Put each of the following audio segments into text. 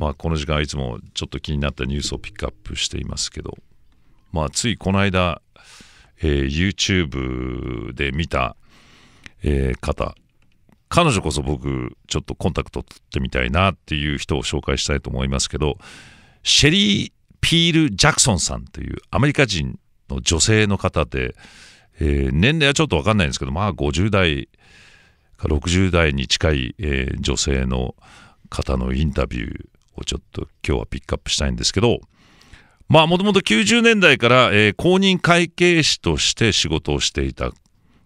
まあ、この時間いつもちょっと気になったニュースをピックアップしていますけど、まあ、ついこの間、えー、YouTube で見た、えー、方彼女こそ僕ちょっとコンタクト取ってみたいなっていう人を紹介したいと思いますけどシェリー・ピール・ジャクソンさんというアメリカ人の女性の方で、えー、年齢はちょっと分かんないんですけどまあ50代か60代に近い、えー、女性の方のインタビューをちょっと今日はピックアップしたいんですけどまあもともと90年代から、えー、公認会計士として仕事をしていた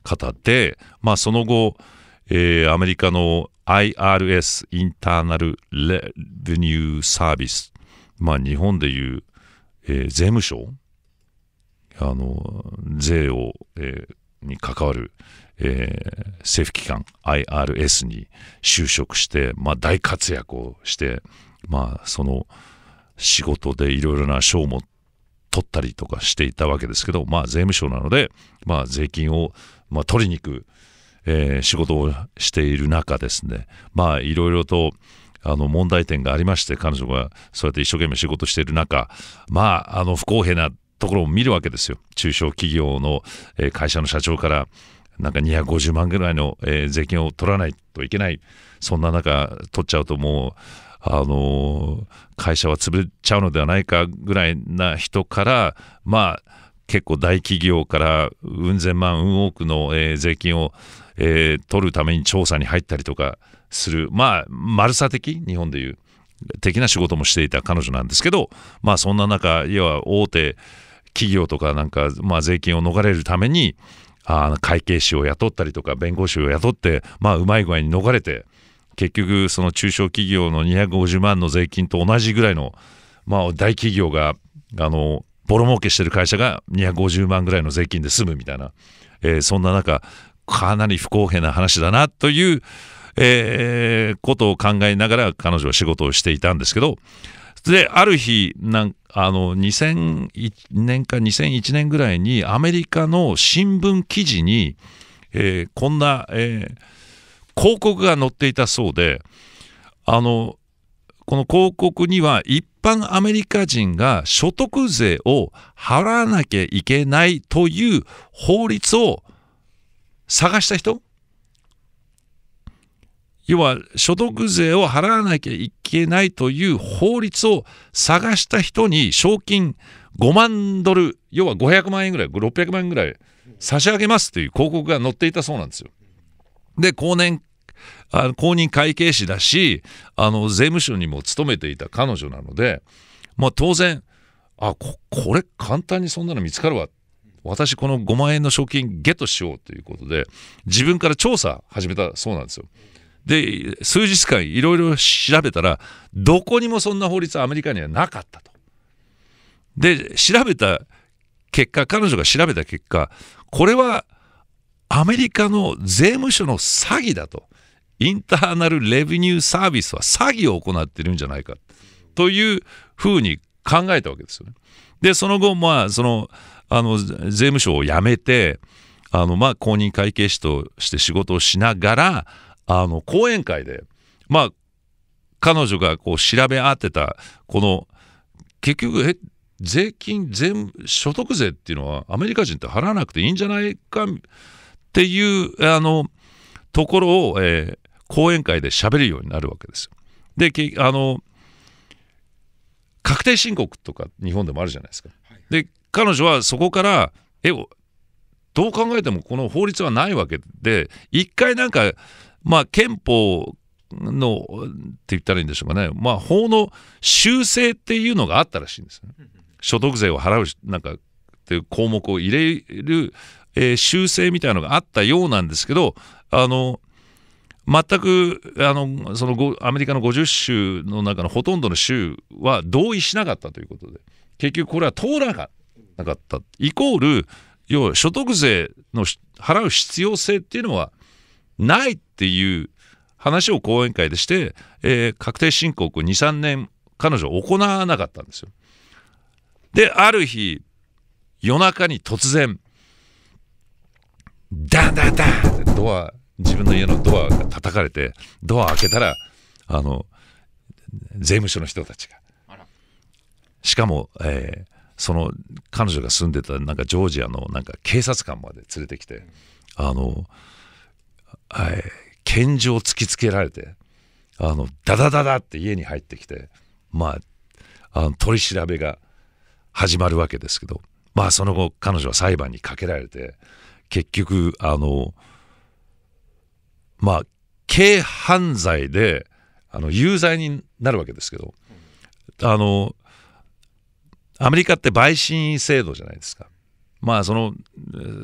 方で、まあ、その後、えー、アメリカの IRS インターナル・レベニュー・サービス、まあ、日本でいう、えー、税務署あの税を、えー、に関わる、えー、政府機関 IRS に就職して、まあ、大活躍をしてまあ、その仕事でいろいろな賞も取ったりとかしていたわけですけど、まあ、税務署なので、まあ、税金を、まあ、取りに行く、えー、仕事をしている中ですね、まあ、いろいろとあの問題点がありまして、彼女がそうやって一生懸命仕事している中、まあ、あの不公平なところを見るわけですよ。中小企業の、えー、会社の社長から、なんか250万ぐらいの、えー、税金を取らないといけない。そんな中、取っちゃうともう、あの会社は潰れちゃうのではないかぐらいな人からまあ結構大企業からうん千万うんくの、えー、税金を、えー、取るために調査に入ったりとかするまあマルサ的日本でいう的な仕事もしていた彼女なんですけどまあそんな中要は大手企業とかなんか、まあ、税金を逃れるためにあ会計士を雇ったりとか弁護士を雇ってまあうまい具合に逃れて結局その中小企業の250万の税金と同じぐらいの、まあ、大企業があのボロ儲けしてる会社が250万ぐらいの税金で済むみたいな、えー、そんな中かなり不公平な話だなという、えー、ことを考えながら彼女は仕事をしていたんですけどである日なんあの2001年か2001年ぐらいにアメリカの新聞記事に、えー、こんな、えー、広告が載っていたそうであのこの広告には一般アメリカ人が所得税を払わなきゃいけないという法律を探した人要は所得税を払わなきゃいけないという法律を探した人に賞金5万ドル要は500万円ぐらい600万円ぐらい差し上げますという広告が載っていたそうなんですよ。で後年あの公認会計士だしあの税務署にも勤めていた彼女なので、まあ、当然あここれ簡単にそんなの見つかるわ私この5万円の賞金ゲットしようということで自分から調査始めたそうなんですよ。で数日間いろいろ調べたらどこにもそんな法律はアメリカにはなかったと。で調べた結果彼女が調べた結果これはアメリカの税務署の詐欺だとインターナル・レビニュー・サービスは詐欺を行っているんじゃないかというふうに考えたわけですよね。でその後、まあ、そのあの税務署を辞めてあの、まあ、公認会計士として仕事をしながらあの講演会で、まあ、彼女がこう調べ合ってたこの結局え税金税所得税っていうのはアメリカ人って払わなくていいんじゃないかっていうあのところを、えー、講演会で喋るようになるわけですよ。であの確定申告とか日本でもあるじゃないですか。で彼女はそこからえどう考えてもこの法律はないわけで一回なんか、まあ、憲法のって言ったらいいんでしょうかね、まあ、法の修正っていうのがあったらしいんです、ね、所得税を払うなんかっていう項目を入れるえー、修正みたいなのがあったようなんですけど、あの、全くあのそのアメリカの50州の中のほとんどの州は同意しなかったということで結局これは通らなかったイコール要は所得税の払う必要性っていうのはないっていう話を講演会でして、えー、確定申告23年彼女は行わなかったんですよ。である日夜中に突然ンンンドア、自分の家のドアが叩かれて、ドア開けたら、あの、税務署の人たちが。しかも、えー、その彼女が住んでたなんかジョージアのなんか警察官まで連れてきて、あの、えー、拳銃を突きつけられて、あの、ダダダダって家に入ってきて、まあ、あの取り調べが始まるわけですけど、まあその後彼女は裁判にかけられて、結局あのまあ軽犯罪であの有罪になるわけですけどあのアメリカって陪審員制度じゃないですか。まあその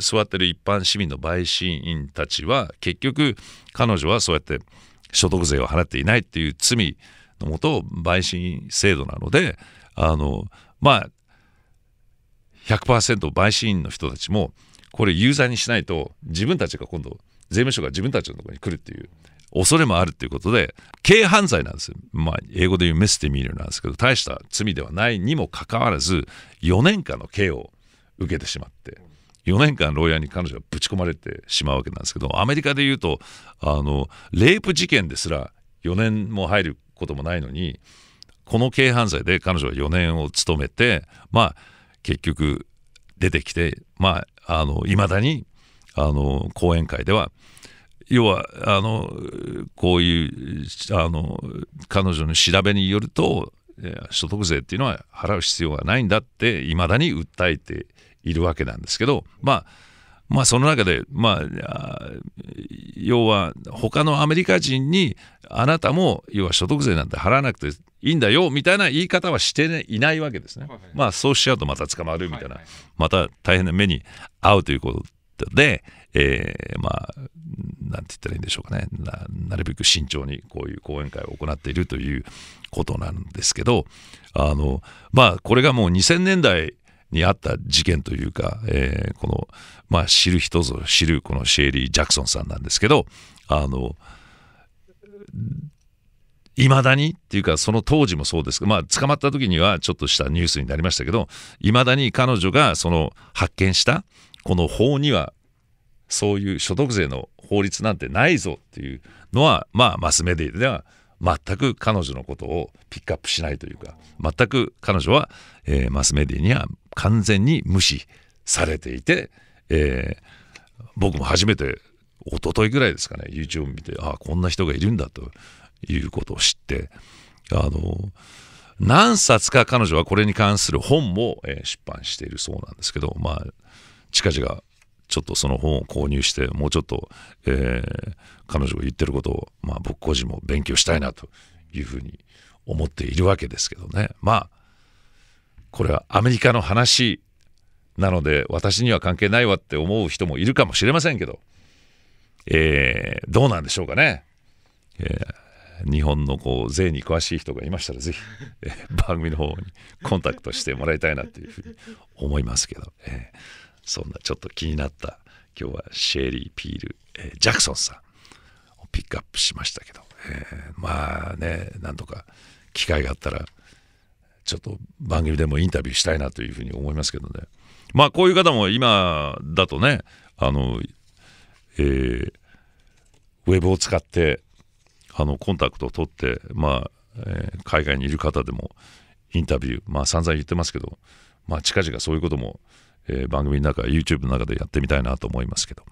座ってる一般市民の陪審員たちは結局彼女はそうやって所得税を払っていないっていう罪のもと陪審制度なのであのまあ100%陪審員の人たちもこれユーザーにしないと自分たちが今度税務署が自分たちのところに来るっていう恐れもあるっていうことで軽犯罪なんですまあ英語で言うメスティミルなんですけど大した罪ではないにもかかわらず4年間の刑を受けてしまって4年間牢屋に彼女はぶち込まれてしまうわけなんですけどアメリカで言うとあのレイプ事件ですら4年も入ることもないのにこの軽犯罪で彼女は4年を務めてまあ結局出てきてまああの未だにあの講演会では要はあのこういうあの彼女の調べによると所得税っていうのは払う必要がないんだっていまだに訴えているわけなんですけどまあまあ、その中で、まあ、要は他のアメリカ人にあなたも要は所得税なんて払わなくていいんだよみたいな言い方はしていないわけですね。まあ、そうしちゃうとまた捕まるみたいな、また大変な目に遭うということで、えー、まあなんて言ったらいいんでしょうかねなるべく慎重にこういう講演会を行っているということなんですけどあのまあこれがもう2000年代にあった事件というか、えー、この、まあ、知る人ぞ知るこのシェリー・ジャクソンさんなんですけど、あの、いまだにっていうかその当時もそうですけどまあ捕まった時にはちょっとしたニュースになりましたけどいまだに彼女がその発見したこの法にはそういう所得税の法律なんてないぞっていうのはまあマスメディアでは全く彼女のことをピックアップしないというか全く彼女は、えー、マスメディアには完全に無視されていて、えー、僕も初めて一昨日ぐらいですかね YouTube 見てああこんな人がいるんだということを知ってあの何冊か彼女はこれに関する本も、えー、出版しているそうなんですけどまあ近々ちょっとその本を購入してもうちょっと、えー、彼女が言ってることを、まあ、僕個人も勉強したいなというふうに思っているわけですけどねまあこれはアメリカの話なので私には関係ないわって思う人もいるかもしれませんけど、えー、どうなんでしょうかね。えー、日本のこう税に詳しい人がいましたらぜひ、え番組の方にコンタクトしてもらいたいなというふうに思いますけど、えー、そんなちょっと気になった今日はシェリー・ピール、えー、ジャクソンさんをピックアップしましたけど、えー、まあねなんとか機会があったらちょっと番組でもインタビューしたいなというふうに思いますけどねまあこういう方も今だとねあの、えー、ウェブを使ってあのコンタクトを取って、まあえー、海外にいる方でもインタビュー、まあ、散々言ってますけど、まあ、近々そういうこともえー、番組の中 YouTube の中でやってみたいなと思いますけど